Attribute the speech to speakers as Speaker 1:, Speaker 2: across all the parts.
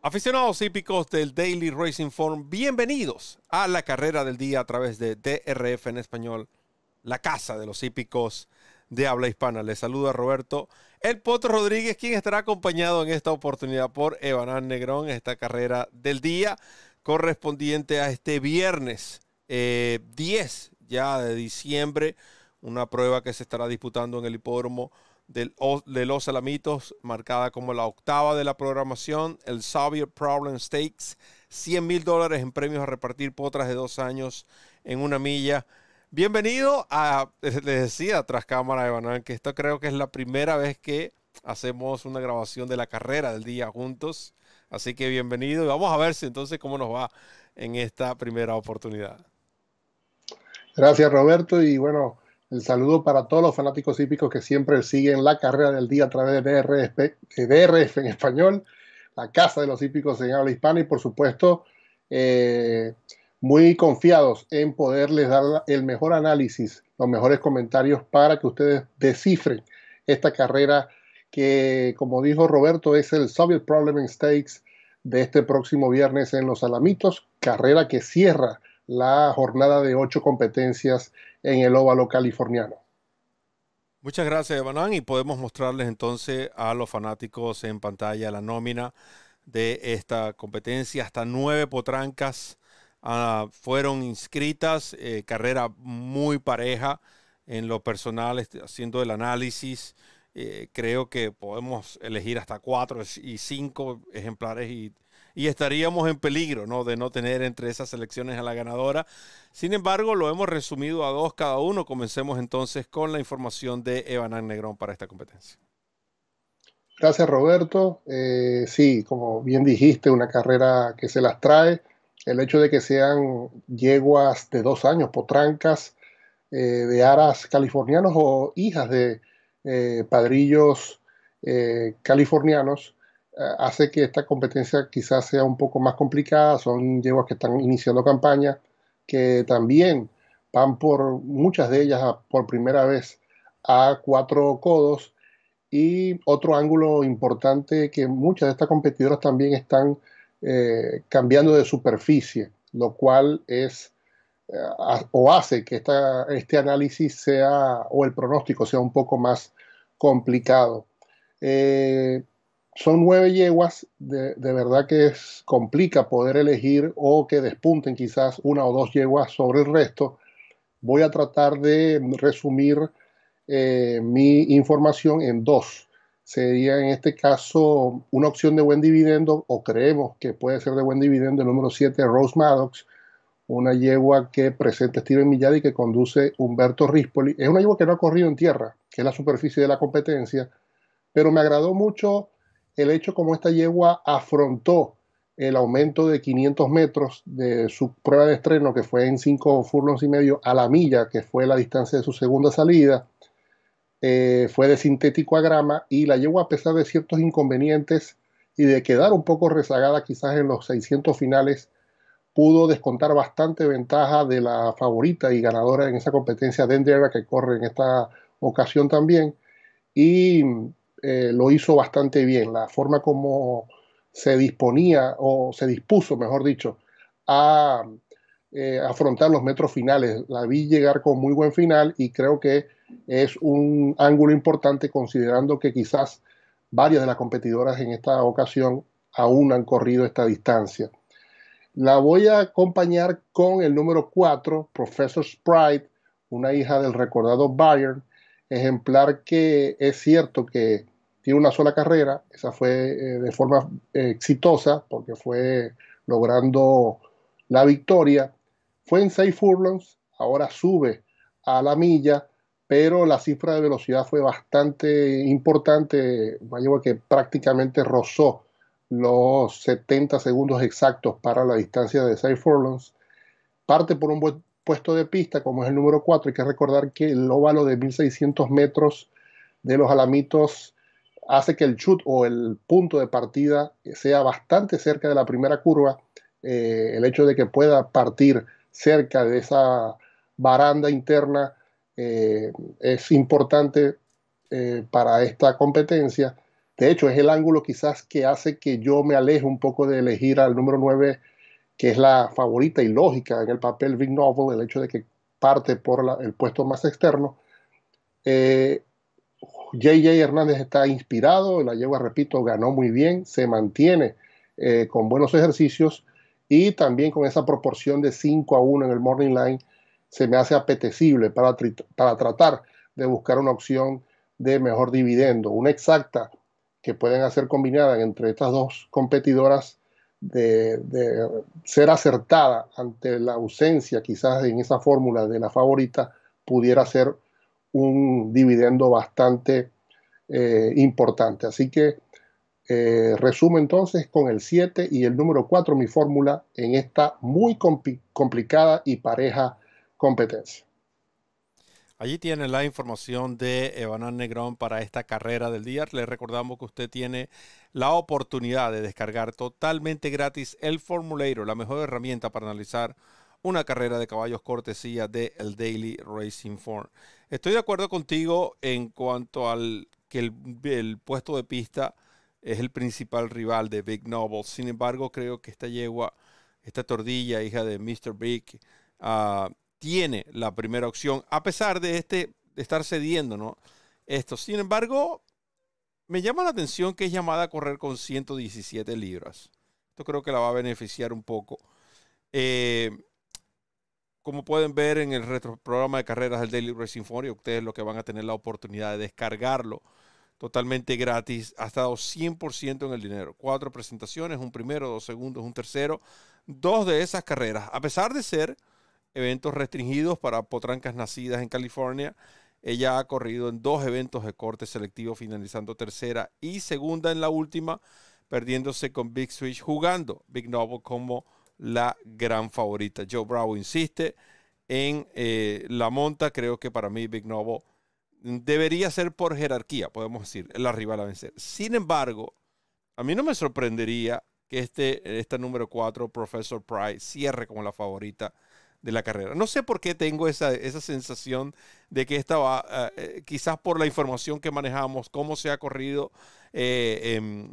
Speaker 1: Aficionados hípicos del Daily Racing Form, bienvenidos a la carrera del día a través de DRF en español, la casa de los hípicos de habla hispana. Les saluda Roberto El Potro Rodríguez, quien estará acompañado en esta oportunidad por Evanán Negrón, esta carrera del día correspondiente a este viernes 10 eh, ya de diciembre, una prueba que se estará disputando en el hipódromo de los Alamitos, marcada como la octava de la programación, el Soviet Problem Stakes, 100 mil dólares en premios a repartir por tras de dos años en una milla. Bienvenido a, les decía tras cámara de que esto creo que es la primera vez que hacemos una grabación de la carrera del día juntos. Así que bienvenido y vamos a ver si entonces cómo nos va en esta primera oportunidad.
Speaker 2: Gracias Roberto y bueno, el saludo para todos los fanáticos hípicos que siempre siguen la carrera del día a través de DRF, en español, la casa de los hípicos en habla hispana y por supuesto eh, muy confiados en poderles dar el mejor análisis, los mejores comentarios para que ustedes descifren esta carrera que, como dijo Roberto, es el Soviet Problem Stakes de este próximo viernes en Los Alamitos, carrera que cierra la jornada de ocho competencias en el óvalo californiano.
Speaker 1: Muchas gracias, Banán, y podemos mostrarles entonces a los fanáticos en pantalla la nómina de esta competencia. Hasta nueve potrancas ah, fueron inscritas, eh, carrera muy pareja en lo personal, este, haciendo el análisis. Eh, creo que podemos elegir hasta cuatro y cinco ejemplares y y estaríamos en peligro ¿no? de no tener entre esas selecciones a la ganadora. Sin embargo, lo hemos resumido a dos cada uno. Comencemos entonces con la información de Evanán Negrón para esta competencia.
Speaker 2: Gracias Roberto. Eh, sí, como bien dijiste, una carrera que se las trae. El hecho de que sean yeguas de dos años, potrancas eh, de aras californianos o hijas de eh, padrillos californianos, hace que esta competencia quizás sea un poco más complicada. Son yeguas que están iniciando campaña, que también van por muchas de ellas por primera vez a cuatro codos. Y otro ángulo importante que muchas de estas competidoras también están eh, cambiando de superficie, lo cual es eh, o hace que este análisis sea o el pronóstico sea un poco más complicado. Eh, son nueve yeguas, de, verdad que es, complica poder elegir o que despunten quizás una o dos yeguas sobre el resto. Voy a tratar de resumir eh, mi información en dos. Sería en este caso una opción de buen dividendo, o creemos que puede ser de buen dividendo, el número 7, Rose Maddox, una yegua que presenta Steven Millady y que conduce Humberto Rispoli. Es una yegua que no ha corrido en tierra, que es la superficie de la competencia, pero me agradó mucho el hecho como esta yegua afrontó el aumento de 500 metros de su prueba de estreno, que fue en 5 furlongs y medio a la milla, que fue la distancia de su segunda salida, eh, fue de sintético a grama y la yegua, a pesar de ciertos inconvenientes y de quedar un poco rezagada quizás en los 600 finales, pudo descontar bastante ventaja de la favorita y ganadora en esa competencia, de Dendera, que corre en esta ocasión también. Y eh, lo hizo bastante bien. La forma como se disponía o se dispuso, mejor dicho, a eh, afrontar los metros finales. La vi llegar con muy buen final y creo que es un ángulo importante considerando que quizás varias de las competidoras en esta ocasión aún han corrido esta distancia. La voy a acompañar con el número 4, Professor Sprite, una hija del recordado Bayern, ejemplar que es cierto que tiene una sola carrera, esa fue eh, de forma eh, exitosa porque fue logrando la victoria, fue en seis furlongs, ahora sube a la milla, pero la cifra de velocidad fue bastante importante, vaya que prácticamente rozó los 70 segundos exactos para la distancia de seis furlongs, parte por un buen puesto de pista, como es el número 4, hay que recordar que el óvalo de 1600 metros de los Alamitos hace que el chute o el punto de partida sea bastante cerca de la primera curva. Eh, el hecho de que pueda partir cerca de esa baranda interna eh, es importante eh, para esta competencia. De hecho, es el ángulo quizás que hace que yo me aleje un poco de elegir al número 9 que es la favorita y lógica en el papel Big Novel, el hecho de que parte por el puesto más externo. Eh, JJ Hernández está inspirado, la yegua, repito, ganó muy bien, se mantiene eh, con buenos ejercicios y también con esa proporción de 5 a 1 en el morning line, se me hace apetecible para, para tratar de buscar una opción de mejor dividendo, una exacta que pueden hacer combinada entre estas dos competidoras de, ser acertada ante la ausencia quizás en esa fórmula de la favorita pudiera ser un dividendo bastante eh, importante. Así que eh, resumo entonces con el 7 y el número 4 mi fórmula en esta muy complicada y pareja competencia.
Speaker 1: Allí tiene la información de Evanán Negrón para esta carrera del día. Le recordamos que usted tiene la oportunidad de descargar totalmente gratis el formulario, la mejor herramienta para analizar una carrera de caballos cortesía de el Daily Racing Form. Estoy de acuerdo contigo en cuanto al que el, puesto de pista es el principal rival de Big Noble. Sin embargo, creo que esta yegua, esta tordilla, hija de Mr. Big, uh, tiene la primera opción, a pesar de, este, de estar cediendo ¿no? esto. Sin embargo, me llama la atención que es llamada a correr con 117 libras. Esto creo que la va a beneficiar un poco. Eh, como pueden ver en el programa de carreras del Daily Racing Forum, ustedes lo que van a tener la oportunidad de descargarlo totalmente gratis. Ha estado 100% en el dinero. Cuatro presentaciones, un primero, dos segundos, un tercero. Dos de esas carreras, a pesar de ser eventos restringidos para potrancas nacidas en California. Ella ha corrido en dos eventos de corte selectivo, finalizando tercera y segunda en la última, perdiéndose con Big Switch jugando Big Novo como la gran favorita. Joe Bravo insiste en eh, la monta. Creo que para mí Big Novo debería ser por jerarquía, podemos decir, la rival a vencer. Sin embargo, a mí no me sorprendería que este, esta número 4, Professor Price, cierre como la favorita la carrera. No sé por qué tengo esa, esa sensación de que esta va, eh, eh, quizás por la información que manejamos, cómo se ha corrido eh, em,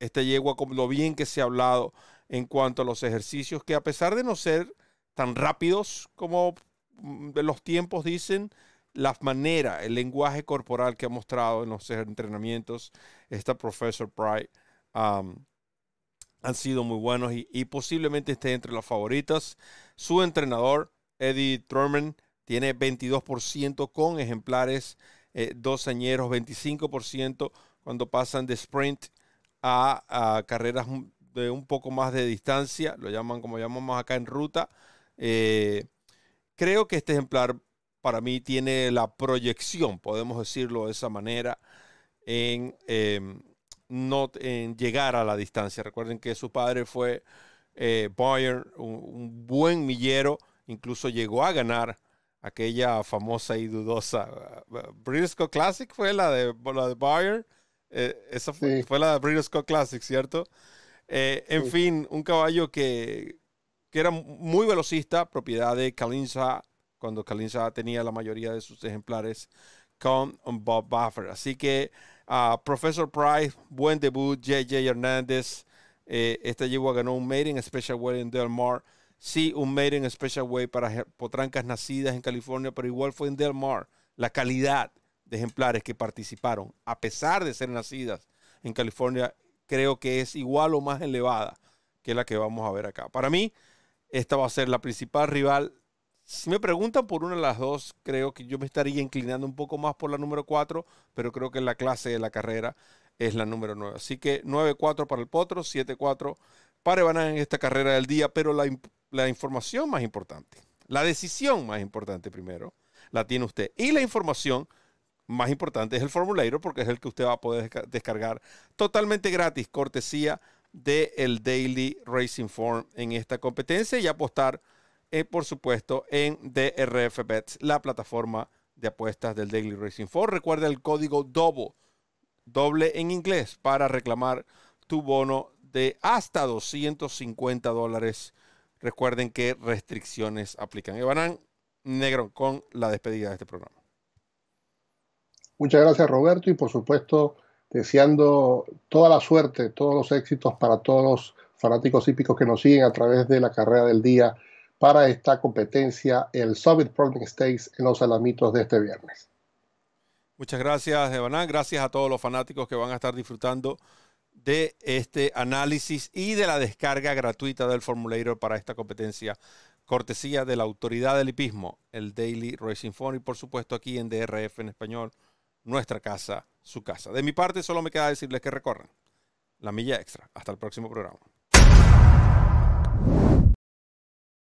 Speaker 1: esta yegua, lo bien que se ha hablado en cuanto a los ejercicios, que a pesar de no ser tan rápidos como mm, los tiempos dicen, la manera, el lenguaje corporal que ha mostrado en los entrenamientos esta profesor Pride han sido muy buenos y, y, posiblemente esté entre las favoritas. Su entrenador, Eddie Thurman, tiene 22% con ejemplares eh, dos añeros, 25% cuando pasan de sprint a, carreras de un poco más de distancia, lo llaman como llamamos acá en ruta. Eh, creo que este ejemplar para mí tiene la proyección, podemos decirlo de esa manera, en, em, no, en llegar a la distancia. Recuerden que su padre fue eh, Bayer, un, buen millero, incluso llegó a ganar aquella famosa y dudosa uh, Scott Classic, fue la de, la de Bayern. Eh, esa fue, la de Scott Classic, ¿cierto? Eh, en fin, un caballo que, era muy velocista, propiedad de Kalinza, cuando Kalinsa tenía la mayoría de sus ejemplares con Bob Buffer. Así que a ah, Professor Price, buen debut, JJ Hernández, eh, esta yegua ganó un in Special Way en Del Mar. Sí, un in Special Way para potrancas nacidas en California, pero igual fue en Del Mar. La calidad de ejemplares que participaron, a pesar de ser nacidas en California, creo que es igual o más elevada que la que vamos a ver acá. Para mí, esta va a ser la principal rival. Si me preguntan por una de las dos, creo que yo me estaría inclinando un poco más por la número cuatro, pero creo que es la clase de la carrera es la número 9. Así que 9-4 para el Potro, 7-4 para Ebanán en esta carrera del día, pero la, información más importante, la decisión más importante primero, la tiene usted. Y la información más importante es el formulario porque es el que usted va a poder descargar totalmente gratis, cortesía del Daily Racing Form en esta competencia y apostar, eh, por supuesto, en DRF Bets, la plataforma de apuestas del Daily Racing Form. Recuerda el código DOBO doble en inglés para reclamar tu bono de hasta 250 dólares. Recuerden que restricciones aplican. Ebanán Negro con la despedida de este programa.
Speaker 2: Muchas gracias Roberto y por supuesto deseando toda la suerte, todos los éxitos para todos los fanáticos hípicos que nos siguen a través de la carrera del día para esta competencia, el Soviet Project Stakes en los Alamitos de este viernes.
Speaker 1: Muchas gracias, Evanán. Gracias a todos los fanáticos que van a estar disfrutando de este análisis y de la descarga gratuita del formulario para esta competencia, cortesía de la autoridad del hipismo, el Daily Racing Phone, y por supuesto aquí en DRF en español, nuestra casa, su casa. De mi parte, solo me queda decirles que recorran la milla extra. Hasta el próximo programa.